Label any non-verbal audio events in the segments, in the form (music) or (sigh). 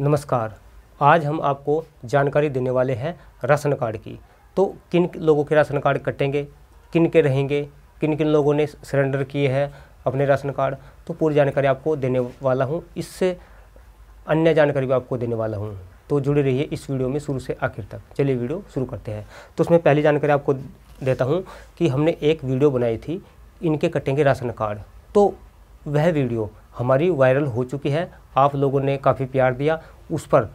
नमस्कार आज हम आपको जानकारी देने वाले हैं राशन कार्ड की तो किन लोगों के राशन कार्ड कटेंगे किन के रहेंगे किन किन लोगों ने सरेंडर किए हैं अपने राशन कार्ड तो पूरी जानकारी आपको देने वाला हूँ इससे अन्य जानकारी भी आपको देने वाला हूँ तो जुड़े रहिए इस वीडियो में शुरू से आखिर तक चलिए वीडियो शुरू करते हैं तो उसमें पहली जानकारी आपको देता हूँ कि हमने एक वीडियो बनाई थी इनके कटेंगे राशन कार्ड तो वह वीडियो हमारी वायरल हो चुकी है आप लोगों ने काफ़ी प्यार दिया उस पर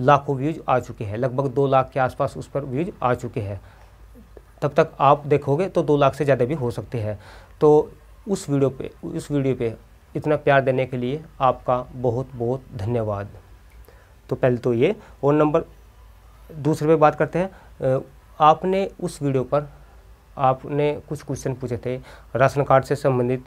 लाखों व्यूज आ चुके हैं लगभग दो लाख के आसपास उस पर व्यूज आ चुके हैं तब तक आप देखोगे तो दो लाख से ज़्यादा भी हो सकते हैं तो उस वीडियो पे उस वीडियो पे इतना प्यार देने के लिए आपका बहुत बहुत धन्यवाद तो पहले तो ये और नंबर दूसरे पे बात करते हैं आपने उस वीडियो पर आपने कुछ क्वेश्चन पूछे थे राशन कार्ड से संबंधित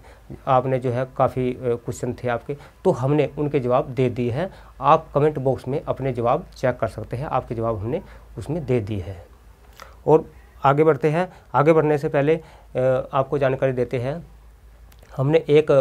आपने जो है काफ़ी क्वेश्चन थे आपके तो हमने उनके जवाब दे दिए हैं आप कमेंट बॉक्स में अपने जवाब चेक कर सकते हैं आपके जवाब हमने उसमें दे दिए हैं और आगे बढ़ते हैं आगे बढ़ने से पहले आपको जानकारी देते हैं हमने एक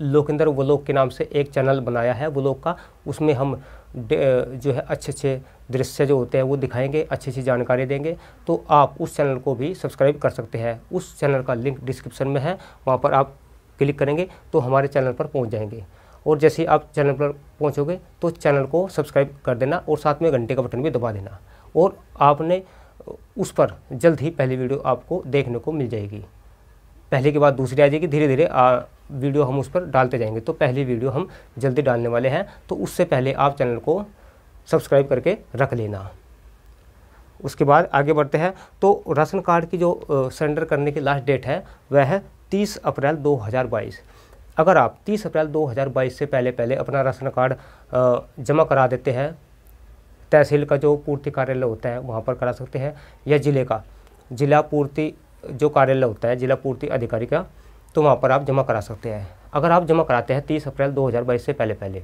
लोकेंद्र व्लोक के नाम से एक चैनल बनाया है व्लोक का उसमें हम जो है अच्छे अच्छे दृश्य जो होते हैं वो दिखाएंगे अच्छी अच्छी जानकारी देंगे तो आप उस चैनल को भी सब्सक्राइब कर सकते हैं उस चैनल का लिंक डिस्क्रिप्शन में है वहाँ पर आप क्लिक करेंगे तो हमारे चैनल पर पहुँच जाएंगे और जैसे ही आप चैनल पर पहुँचोगे तो चैनल को सब्सक्राइब कर देना और साथ में घंटे का बटन भी दबा देना और आपने उस पर जल्द ही पहली वीडियो आपको देखने को मिल जाएगी पहले के बाद दूसरी आ जाएगी धीरे धीरे वीडियो हम उस पर डालते जाएंगे तो पहली वीडियो हम जल्दी डालने वाले हैं तो उससे पहले आप चैनल को सब्सक्राइब करके रख लेना उसके बाद आगे बढ़ते हैं तो राशन कार्ड की जो सरेंडर करने की लास्ट डेट है वह है तीस अप्रैल 2022 अगर आप 30 अप्रैल 2022 से पहले पहले अपना राशन कार्ड जमा करा देते हैं तहसील का जो पूर्ति कार्यालय होता है वहाँ पर करा सकते हैं या ज़िले का ज़िला पूर्ति जो कार्यालय होता है जिला पूर्ति अधिकारी का तो वहाँ पर आप जमा करा सकते हैं अगर आप जमा कराते हैं तीस अप्रैल दो से पहले पहले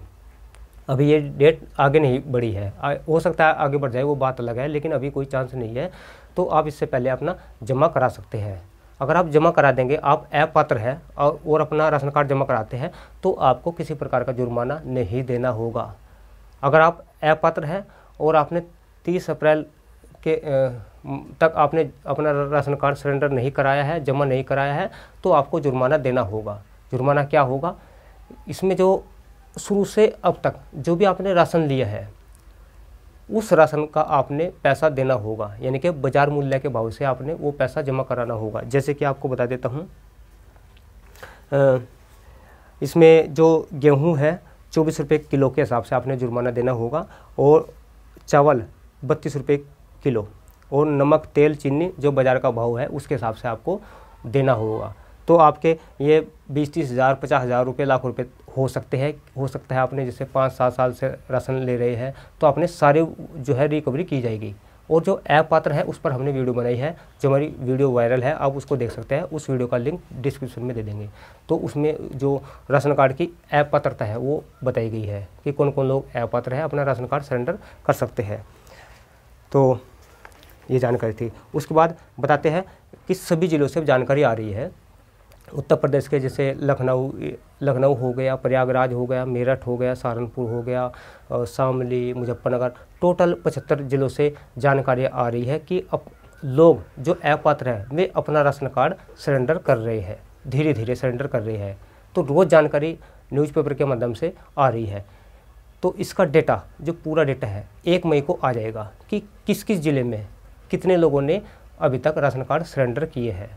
अभी ये डेट आगे नहीं बढ़ी है हो सकता है आगे बढ़ जाए वो बात अलग है लेकिन अभी कोई चांस नहीं है तो आप इससे पहले अपना जमा करा सकते हैं अगर आप जमा करा देंगे आप अपात्र हैं और, और अपना राशन कार्ड जमा कराते हैं तो आपको किसी प्रकार का जुर्माना नहीं देना होगा अगर आप अपात्र हैं और आपने तीस अप्रैल के तक आपने अपना राशन कार्ड सरेंडर नहीं कराया है जमा नहीं कराया है तो आपको जुर्माना देना होगा जुर्माना क्या होगा इसमें जो शुरू से अब तक जो भी आपने राशन लिया है उस राशन का आपने पैसा देना होगा यानी कि बाजार मूल्य के भाव से आपने वो पैसा जमा कराना होगा जैसे कि आपको बता देता हूँ इसमें जो गेहूँ है चौबीस रुपये किलो के हिसाब से आपने जुर्माना देना होगा और चावल बत्तीस रुपये किलो और नमक तेल चीनी जो बाज़ार का भाव है उसके हिसाब से आपको देना होगा तो आपके ये बीस तीस हज़ार पचास हज़ार रुपये लाख रुपए हो सकते हैं हो सकता है आपने जैसे पाँच सात साल से राशन ले रहे हैं तो आपने सारे जो है रिकवरी की जाएगी और जो ऐप पात्र है उस पर हमने वीडियो बनाई है जो हमारी वीडियो वायरल है आप उसको देख सकते हैं उस वीडियो का लिंक डिस्क्रिप्शन में दे देंगे तो उसमें जो राशन कार्ड की ऐप पात्रता है वो बताई गई है कि कौन कौन लोग ऐप पात्र है अपना राशन कार्ड सरेंडर कर सकते हैं तो ये जानकारी थी उसके बाद बताते हैं कि सभी ज़िलों से जानकारी आ रही है उत्तर प्रदेश के जैसे लखनऊ लखनऊ हो गया प्रयागराज हो गया मेरठ हो गया सहारनपुर हो गया शामली मुजफ्फरनगर टोटल पचहत्तर ज़िलों से जानकारी आ रही है कि अब लोग जो अपात्र हैं वे अपना राशन कार्ड सरेंडर कर रहे हैं धीरे धीरे सरेंडर कर रहे हैं तो रोज़ जानकारी न्यूज़पेपर के माध्यम से आ रही है तो इसका डेटा जो पूरा डेटा है एक मई को आ जाएगा कि किस किस ज़िले में कितने लोगों ने अभी तक राशन कार्ड सरेंडर किए हैं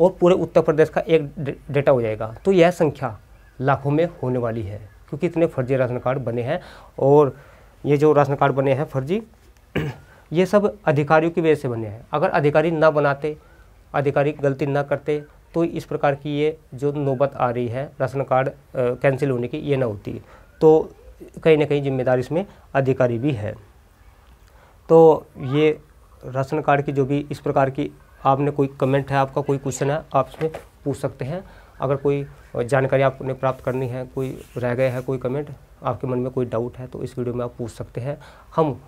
और पूरे उत्तर प्रदेश का एक डेटा हो जाएगा तो यह संख्या लाखों में होने वाली है क्योंकि इतने फर्जी राशन कार्ड बने हैं और ये जो राशन कार्ड बने हैं फर्जी (clears throat) ये सब अधिकारियों की वजह से बने हैं अगर अधिकारी ना बनाते अधिकारी गलती ना करते तो इस प्रकार की ये जो नौबत आ रही है राशन कार्ड कैंसिल होने की ये ना होती तो कहीं ना कहीं जिम्मेदारी इसमें अधिकारी भी है तो ये राशन कार्ड की जो भी इस प्रकार की आपने कोई कमेंट है आपका कोई क्वेश्चन है आप इसमें पूछ सकते हैं अगर कोई जानकारी आपने प्राप्त करनी है कोई रह गया है कोई कमेंट आपके मन में कोई डाउट है तो इस वीडियो में आप पूछ सकते हैं हम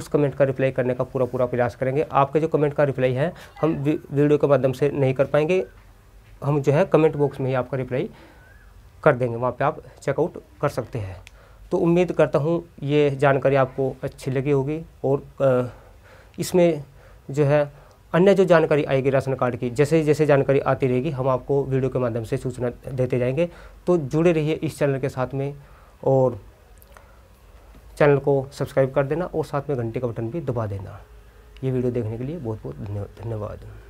उस कमेंट का रिप्लाई करने का पूरा पूरा प्रयास करेंगे आपके जो कमेंट का रिप्लाई है हम वीडियो के माध्यम से नहीं कर पाएंगे हम जो है कमेंट बॉक्स में ही आपका रिप्लाई कर देंगे वहाँ पे आप चेकआउट कर सकते हैं तो उम्मीद करता हूँ ये जानकारी आपको अच्छी लगी होगी और इसमें जो है अन्य जो जानकारी आएगी राशन कार्ड की जैसे जैसे जानकारी आती रहेगी हम आपको वीडियो के माध्यम से सूचना देते जाएंगे तो जुड़े रहिए इस चैनल के साथ में और चैनल को सब्सक्राइब कर देना और साथ में घंटे का बटन भी दबा देना ये वीडियो देखने के लिए बहुत बहुत धन्यवाद